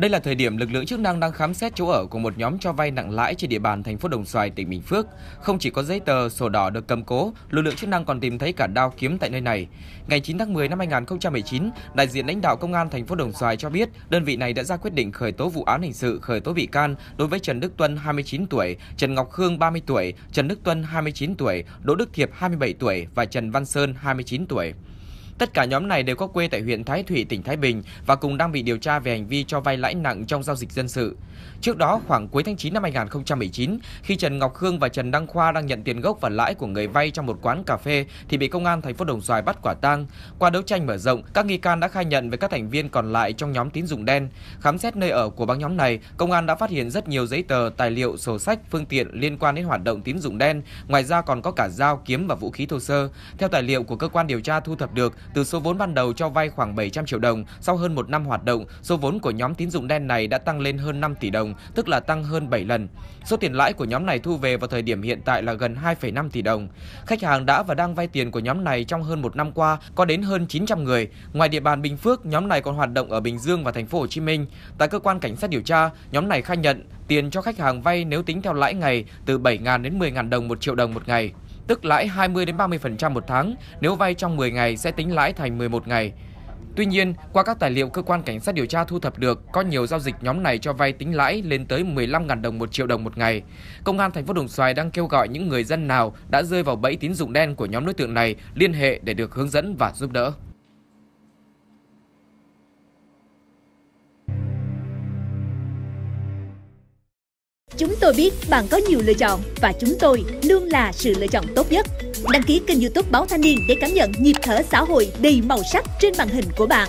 Đây là thời điểm lực lượng chức năng đang khám xét chỗ ở của một nhóm cho vay nặng lãi trên địa bàn thành phố Đồng Xoài, tỉnh Bình Phước. Không chỉ có giấy tờ, sổ đỏ được cầm cố, lực lượng chức năng còn tìm thấy cả đao kiếm tại nơi này. Ngày 9 tháng 10 năm 2019, đại diện lãnh đạo công an thành phố Đồng Xoài cho biết, đơn vị này đã ra quyết định khởi tố vụ án hình sự, khởi tố bị can đối với Trần Đức Tuân 29 tuổi, Trần Ngọc Khương 30 tuổi, Trần Đức Tuân 29 tuổi, Đỗ Đức Thiệp 27 tuổi và Trần Văn Sơn 29 tuổi. Tất cả nhóm này đều có quê tại huyện Thái Thủy, tỉnh Thái Bình và cùng đang bị điều tra về hành vi cho vay lãi nặng trong giao dịch dân sự. Trước đó, khoảng cuối tháng 9 năm 2019, khi Trần Ngọc Khương và Trần Đăng Khoa đang nhận tiền gốc và lãi của người vay trong một quán cà phê thì bị công an thành phố Đồng Xoài bắt quả tang. Qua đấu tranh mở rộng, các nghi can đã khai nhận với các thành viên còn lại trong nhóm tín dụng đen. Khám xét nơi ở của băng nhóm này, công an đã phát hiện rất nhiều giấy tờ, tài liệu, sổ sách, phương tiện liên quan đến hoạt động tín dụng đen. Ngoài ra còn có cả dao, kiếm và vũ khí thô sơ. Theo tài liệu của cơ quan điều tra thu thập được, từ số vốn ban đầu cho vay khoảng 700 triệu đồng, sau hơn một năm hoạt động, số vốn của nhóm tín dụng đen này đã tăng lên hơn 5 tỷ đồng, tức là tăng hơn 7 lần. Số tiền lãi của nhóm này thu về vào thời điểm hiện tại là gần 2,5 tỷ đồng. Khách hàng đã và đang vay tiền của nhóm này trong hơn một năm qua có đến hơn 900 người. Ngoài địa bàn Bình Phước, nhóm này còn hoạt động ở Bình Dương và thành phố Hồ Chí Minh. Tại cơ quan cảnh sát điều tra, nhóm này khai nhận tiền cho khách hàng vay nếu tính theo lãi ngày từ 7.000 đến 10.000 đồng một triệu đồng một ngày tức lãi 20 đến 30% một tháng, nếu vay trong 10 ngày sẽ tính lãi thành 11 ngày. Tuy nhiên, qua các tài liệu cơ quan cảnh sát điều tra thu thập được, có nhiều giao dịch nhóm này cho vay tính lãi lên tới 15.000 đồng một triệu đồng một ngày. Công an thành phố Đồng Xoài đang kêu gọi những người dân nào đã rơi vào bẫy tín dụng đen của nhóm đối tượng này liên hệ để được hướng dẫn và giúp đỡ. Chúng tôi biết bạn có nhiều lựa chọn và chúng tôi luôn là sự lựa chọn tốt nhất. Đăng ký kênh youtube Báo Thanh Niên để cảm nhận nhịp thở xã hội đầy màu sắc trên màn hình của bạn.